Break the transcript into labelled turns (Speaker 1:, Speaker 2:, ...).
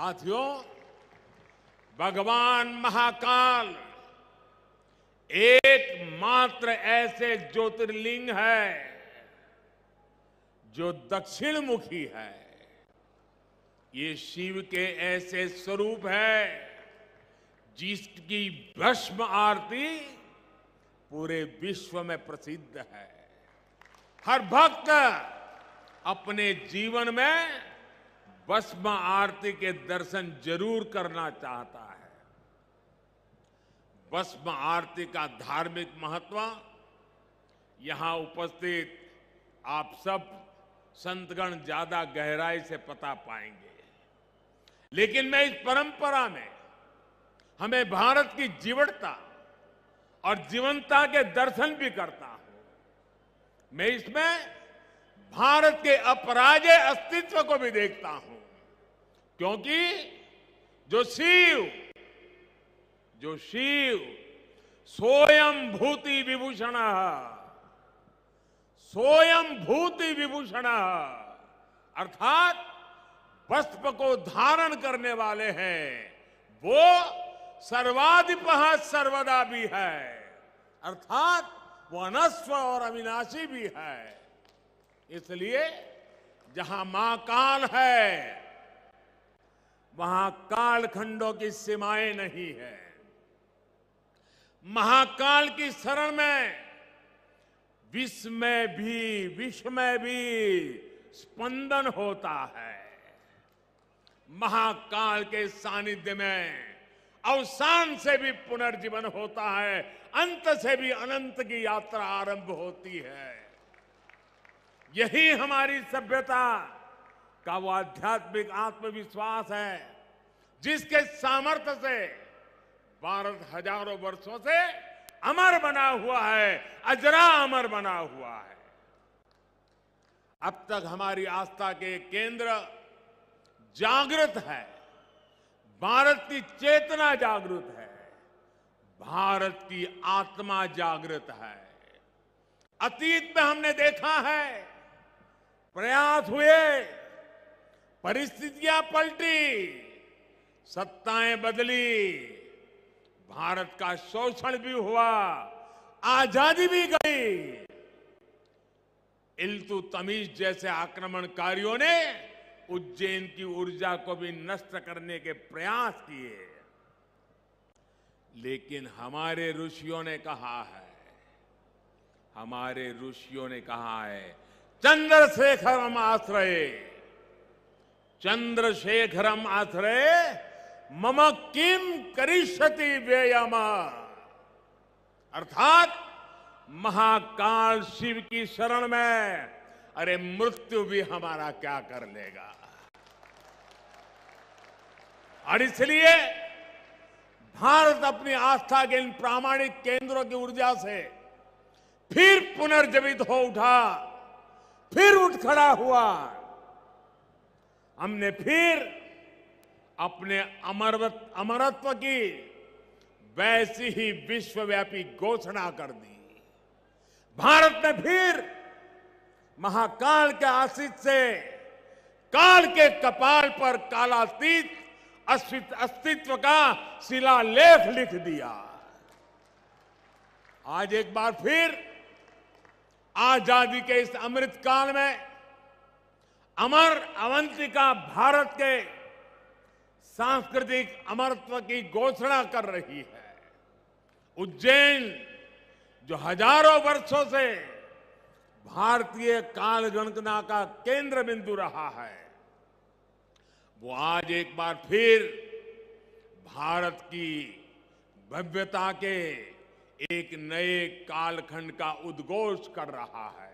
Speaker 1: साथियों भगवान महाकाल एकमात्र ऐसे ज्योतिर्लिंग है जो दक्षिण मुखी है ये शिव के ऐसे स्वरूप है जिसकी भस्म आरती पूरे विश्व में प्रसिद्ध है हर भक्त अपने जीवन में भस्म आरती के दर्शन जरूर करना चाहता है भस्म आरती का धार्मिक महत्व यहां उपस्थित आप सब संतगण ज्यादा गहराई से पता पाएंगे लेकिन मैं इस परंपरा में हमें भारत की जीवटता और जीवंता के दर्शन भी करता हूं मैं इसमें भारत के अपराजय अस्तित्व को भी देखता हूं क्योंकि जो शिव जो शिव स्वयं भूति विभूषण स्वयं भूति विभूषण अर्थात वस्त्र को धारण करने वाले हैं वो सर्वाधिप सर्वदा भी है अर्थात वो अनस्व और अविनाशी भी है इसलिए जहां मां काल है वहां कालखंडों की सीमाएं नहीं है महाकाल की शरण में विश्व में भी विश्व में भी स्पंदन होता है महाकाल के सानिध्य में अवसान से भी पुनर्जीवन होता है अंत से भी अनंत की यात्रा आरंभ होती है यही हमारी सभ्यता का वो आध्यात्मिक आत्मविश्वास है जिसके सामर्थ्य से भारत हजारों वर्षों से अमर बना हुआ है अजरा अमर बना हुआ है अब तक हमारी आस्था के केंद्र जागृत है भारत की चेतना जागृत है भारत की आत्मा जागृत है अतीत में हमने देखा है प्रयास हुए परिस्थितियां पलटी सत्ताएं बदली भारत का शोषण भी हुआ आजादी भी गई इल्तु तमीज जैसे आक्रमणकारियों ने उज्जैन की ऊर्जा को भी नष्ट करने के प्रयास किए लेकिन हमारे ऋषियों ने कहा है हमारे ऋषियों ने कहा है चंद्रशेखरम आश्रय चंद्रशेखरम आश्रय मम किम करिष्यति व्ययम अर्थात महाकाल शिव की शरण में अरे मृत्यु भी हमारा क्या कर लेगा और इसलिए भारत अपनी आस्था के इन प्रामाणिक केंद्रों की ऊर्जा से फिर पुनर्जीवित हो उठा फिर उठ खड़ा हुआ हमने फिर अपने अमरवत अमरत्व की वैसी ही विश्वव्यापी घोषणा कर दी भारत ने फिर महाकाल के आशीष से काल के कपाल पर कालातीत अस्तित्व का शिलालेख लिख दिया आज एक बार फिर आजादी के इस अमृत काल में अमर अवंतिका भारत के सांस्कृतिक अमरत्व की घोषणा कर रही है उज्जैन जो हजारों वर्षों से भारतीय काल गणना का केंद्र बिंदु रहा है वो आज एक बार फिर भारत की भव्यता के एक नए कालखंड का उद्घोष कर रहा है